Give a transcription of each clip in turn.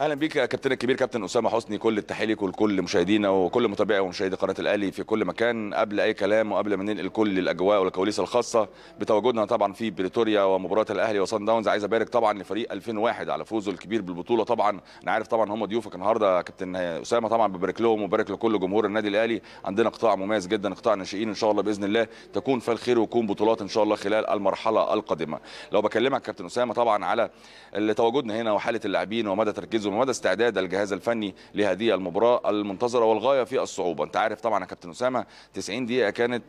اهلا بيك يا كابتن الكبير كابتن اسامه حسني كل التحيه ليك ولكل مشاهدينا وكل متابعي ومشاهدي قناه الاهلي في كل مكان قبل اي كلام وقبل ما ننقل كل الاجواء والكواليس الخاصه بتواجدنا طبعا في بريتوريا ومباراه الاهلي وصن داونز عايز ابارك طبعا لفريق 2001 على فوزه الكبير بالبطوله طبعا انا عارف طبعا هم ضيوفك النهارده كابتن اسامه طبعا ببارك لهم وبارك لكل جمهور النادي الاهلي عندنا قطاع مميز جدا قطاع ناشئين ان شاء الله باذن الله تكون فالخير ويكون بطولات ان شاء الله خلال المرحله القادمه لو بكلمك كابتن اسامه طبعا على تواجدنا هنا وحاله اللاعبين ومدى تركيز التركيز ومدى استعداد الجهاز الفني لهذه المباراه المنتظره والغايه في الصعوبه انت عارف طبعا يا كابتن اسامه 90 دقيقه كانت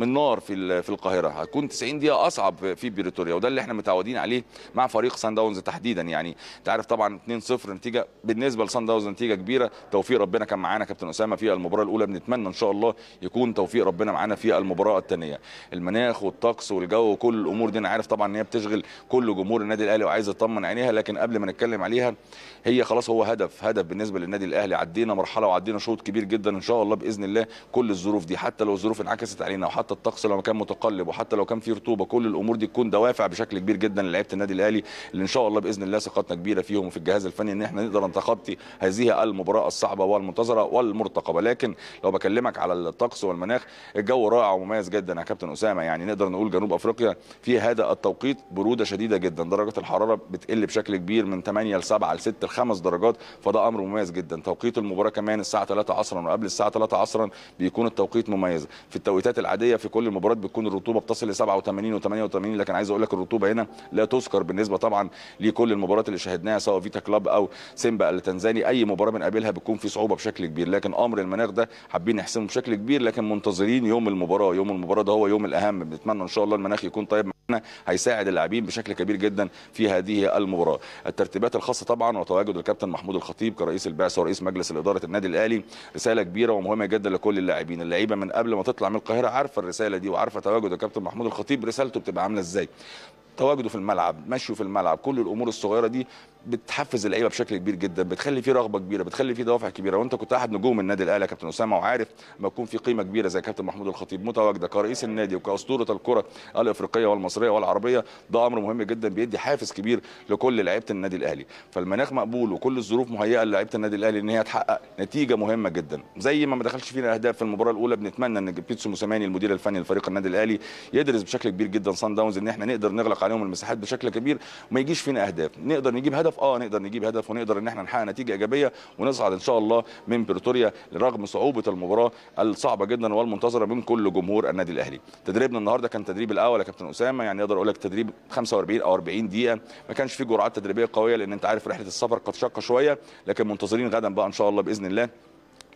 من نار في في القاهره هتكون 90 دقيقه اصعب في بريتوريا وده اللي احنا متعودين عليه مع فريق سان داونز تحديدا يعني انت عارف طبعا 2-0 نتيجه بالنسبه لسان داونز نتيجه كبيره توفيق ربنا كان معانا كابتن اسامه في المباراه الاولى بنتمنى ان شاء الله يكون توفيق ربنا معانا في المباراه الثانيه المناخ والطقس والجو وكل الامور دي انا عارف طبعا ان هي بتشغل كل جمهور النادي الاهلي وعايز اطمن عينيها لكن قبل ما نتكلم عليها هي خلاص هو هدف هدف بالنسبه للنادي الاهلي عدينا مرحله وعدينا شوط كبير جدا ان شاء الله باذن الله كل الظروف دي حتى لو الظروف انعكست علينا وحتى حتى الطقس لو كان متقلب وحتى لو كان في رطوبه كل الامور دي تكون دوافع بشكل كبير جدا للعيبه النادي الاهلي اللي ان شاء الله باذن الله ثقتنا كبيره فيهم وفي الجهاز الفني ان احنا نقدر نتخطي هذه المباراه الصعبه والمنتظره والمرتقبه لكن لو بكلمك على الطقس والمناخ الجو رائع ومميز جدا يا كابتن اسامه يعني نقدر نقول جنوب افريقيا في هذا التوقيت بروده شديده جدا درجه الحراره بتقل بشكل كبير من 8 ل 7 ل 6 ل 5 درجات فده امر مميز جدا توقيت المباراه كمان الساعه 3 عصرا وقبل الساعه 3 عصرا بيكون التوقيت مميز في التوقيتات العاديه في كل المباريات بتكون الرطوبه بتصل ل 87 و88 لكن عايز اقول لك الرطوبه هنا لا تذكر بالنسبه طبعا لكل المباريات اللي شاهدناها سواء فيتا كلاب او سيمبا التنزاني اي مباراه بنقابلها بتكون في صعوبه بشكل كبير لكن امر المناخ ده حابين نحسمه بشكل كبير لكن منتظرين يوم المباراه يوم المباراه ده هو يوم الاهم بنتمنى ان شاء الله المناخ يكون طيب هيساعد اللاعبين بشكل كبير جدا في هذه المباراه الترتيبات الخاصه طبعا وتواجد الكابتن محمود الخطيب كرئيس البعثه ورئيس مجلس الاداره النادي الاهلي رساله كبيره ومهمه جدا لكل اللاعبين اللعيبه من قبل ما تطلع من القاهره عارفه الرساله دي وعارفه تواجد الكابتن محمود الخطيب رسالته بتبقى عامله ازاي تواجده في الملعب مشيه في الملعب كل الامور الصغيره دي بتحفز اللعيبه بشكل كبير جدا بتخلي فيه رغبه كبيره بتخلي فيه دوافع كبيره وانت كنت احد نجوم النادي الاهلي يا كابتن اسامه وعارف ما يكون في قيمه كبيره زي كابتن محمود الخطيب متواجده كرئيس النادي وكاسطوره الكره الافريقيه والمصريه والعربيه ده امر مهم جدا بيدي حافز كبير لكل لعيبه النادي الاهلي فالمناخ مقبول وكل الظروف مهيئه للعيبه النادي الاهلي ان هي تحقق نتيجه مهمه جدا زي ما ما دخلش فينا اهداف في المباراه الاولى بنتمنى ان بيتسو موسيماني المدير الفني لفريق النادي الاهلي يدرس بشكل كبير جدا صن داونز ان احنا نقدر نغلق تضيق عليهم المساحات بشكل كبير وما يجيش فينا اهداف نقدر نجيب هدف اه نقدر نجيب هدف ونقدر ان احنا نحقق نتيجه ايجابيه ونصعد ان شاء الله من بريتوريا رغم صعوبه المباراه الصعبه جدا والمنتظره من كل جمهور النادي الاهلي تدريبنا النهارده كان تدريب الاول يا كابتن اسامه يعني اقدر اقول لك تدريب 45 او 40 دقيقه ما كانش فيه جرعات تدريبيه قويه لان انت عارف رحله السفر قد شقه شويه لكن منتظرين غدا بقى ان شاء الله باذن الله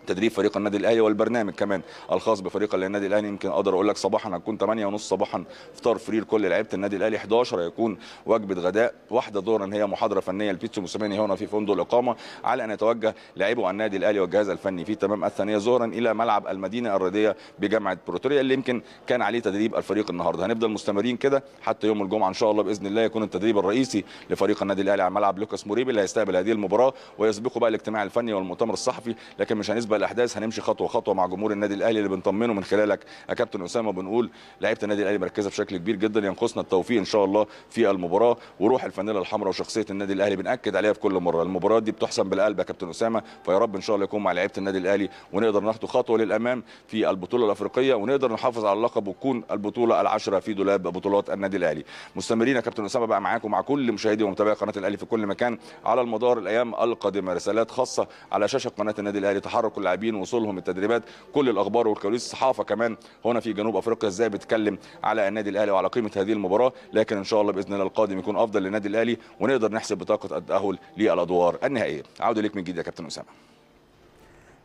تدريب فريق النادي الاهلي والبرنامج كمان الخاص بفريق النادي الاهلي يمكن اقدر اقول لك صباحا هتكون 8 ونص صباحا فطار فري لكل لعيبه النادي الاهلي 11 هيكون وجبه غداء واحده ظهرا هي محاضره فنيه لبيتسو موسيماني هنا في فندق الاقامه على ان يتوجه لاعبو النادي الاهلي والجهاز الفني في تمام الثانيه ظهرا الى ملعب المدينه الرياضيه بجامعه بروتوريا اللي يمكن كان عليه تدريب الفريق النهارده هنفضل مستمرين كده حتى يوم الجمعه ان شاء الله باذن الله يكون التدريب الرئيسي لفريق النادي الاهلي على ملعب لوكاس موريبي اللي هيستقبل هذه المباراه ويسبقه بقى الاجتماع الفني والمؤتمر الصحفي لكن مش هنسبة بالنسبه للاحداث هنمشي خطوه خطوه مع جمهور النادي الاهلي اللي بنطمنه من خلالك يا كابتن اسامه بنقول لعيبه النادي الاهلي مركزه بشكل كبير جدا ينقصنا التوفيق ان شاء الله في المباراه وروح الفانيلا الحمراء وشخصيه النادي الاهلي بناكد عليها في كل مره المباراه دي بتحسم بالقلب يا كابتن اسامه فيا رب ان شاء الله يكون مع لعيبه النادي الاهلي ونقدر ناخد خطوه للامام في البطوله الافريقيه ونقدر نحافظ على اللقب وتكون البطوله العشره في دولاب بطولات النادي الاهلي مستمرين يا كابتن اسامه بقى معاكم مع كل مشاهدي ومتابعي قناه الاهلي في كل مكان على مدار الايام القادمه رسالات خاصه على شاشه قناه النادي الاهلي تحرك اللاعبين وصولهم التدريبات كل الاخبار والكواليس الصحافه كمان هنا في جنوب افريقيا ازاي بتتكلم على النادي الاهلي وعلى قيمه هذه المباراه لكن ان شاء الله باذن الله القادم يكون افضل للنادي الاهلي ونقدر نحسب بطاقه التاهل للادوار النهائيه عوده ليك من جديد يا كابتن اسامه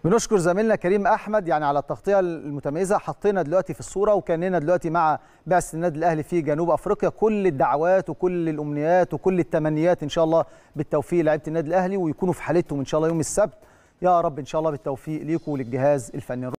بنشكر زميلنا كريم احمد يعني على التغطيه المتميزه حطينا دلوقتي في الصوره وكاننا دلوقتي مع بعثه النادي الاهلي في جنوب افريقيا كل الدعوات وكل الامنيات وكل التمنيات ان شاء الله بالتوفيق لعيبه النادي الاهلي ويكونوا في حالتهم ان شاء الله يوم السبت يا رب ان شاء الله بالتوفيق ليكم وللجهاز الفني